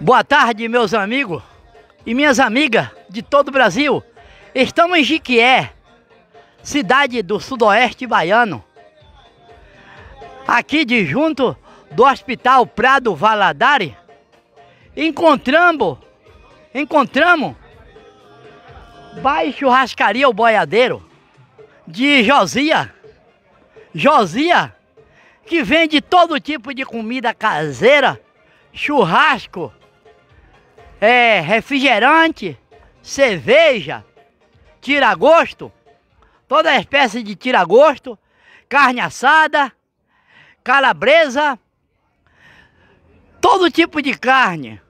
Boa tarde, meus amigos e minhas amigas de todo o Brasil. Estamos em Jiquié, cidade do sudoeste baiano. Aqui de junto do Hospital Prado Valadares, encontramos, encontramos baixo rascaria o Boiadeiro de Josia. Josia, que vende todo tipo de comida caseira, churrasco, é, refrigerante, cerveja, tira-gosto, toda espécie de tira-gosto, carne assada, calabresa, todo tipo de carne,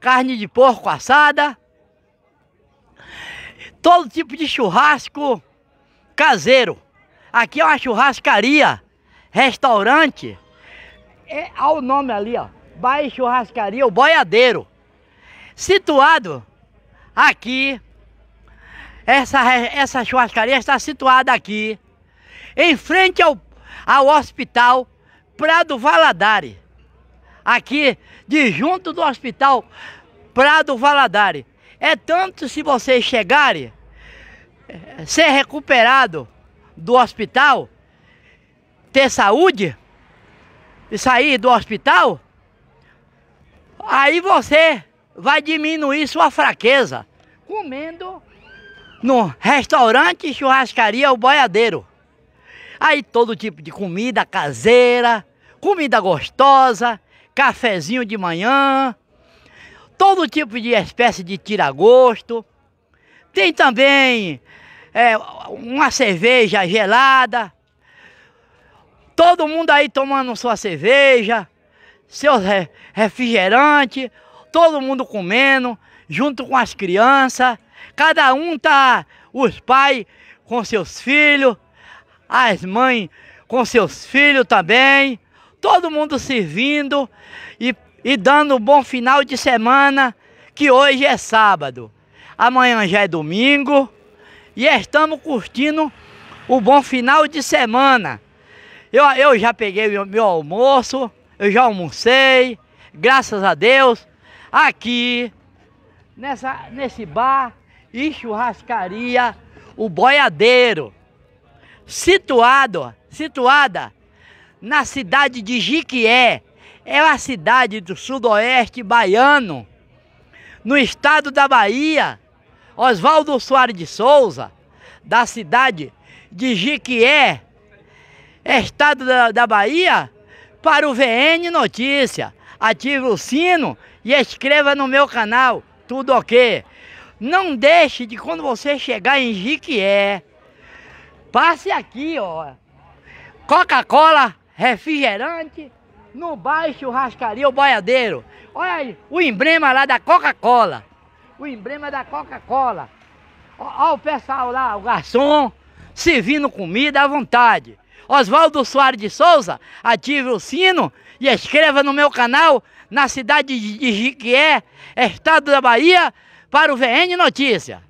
carne de porco assada, todo tipo de churrasco caseiro. Aqui é uma churrascaria, restaurante, é, olha o nome ali, ó, Bairro Churrascaria, o Boiadeiro situado aqui. Essa, essa churrascaria está situada aqui, em frente ao, ao Hospital Prado Valadari. Aqui, de junto do Hospital Prado Valadari. É tanto se vocês chegarem, eh, ser recuperado do hospital, ter saúde e sair do hospital, aí você vai diminuir sua fraqueza comendo no restaurante churrascaria ou boiadeiro. Aí todo tipo de comida caseira, comida gostosa, cafezinho de manhã, todo tipo de espécie de tira gosto. Tem também é, uma cerveja gelada. Todo mundo aí tomando sua cerveja, seu refrigerante, todo mundo comendo, junto com as crianças. Cada um tá, os pais com seus filhos, as mães com seus filhos também. Todo mundo servindo e, e dando um bom final de semana, que hoje é sábado. Amanhã já é domingo e estamos curtindo o bom final de semana. Eu, eu já peguei meu, meu almoço, eu já almocei, graças a Deus aqui, nessa, nesse bar e churrascaria O Boiadeiro, situado, situada na cidade de Jiquié, é a cidade do sudoeste baiano, no estado da Bahia, Oswaldo Soares de Souza, da cidade de Jiquié, é estado da, da Bahia, para o VN Notícia. Ative o sino e inscreva no meu canal, tudo ok? Não deixe de quando você chegar em Jiquié, passe aqui, ó, Coca-Cola, refrigerante, no baixo Rascaria o Boiadeiro. Olha aí, o emblema lá da Coca-Cola, o emblema da Coca-Cola. Olha o pessoal lá, o garçom, servindo comida à vontade. Oswaldo Soares de Souza, ative o sino e inscreva no meu canal na cidade de Jiquié, Estado da Bahia, para o VN Notícia.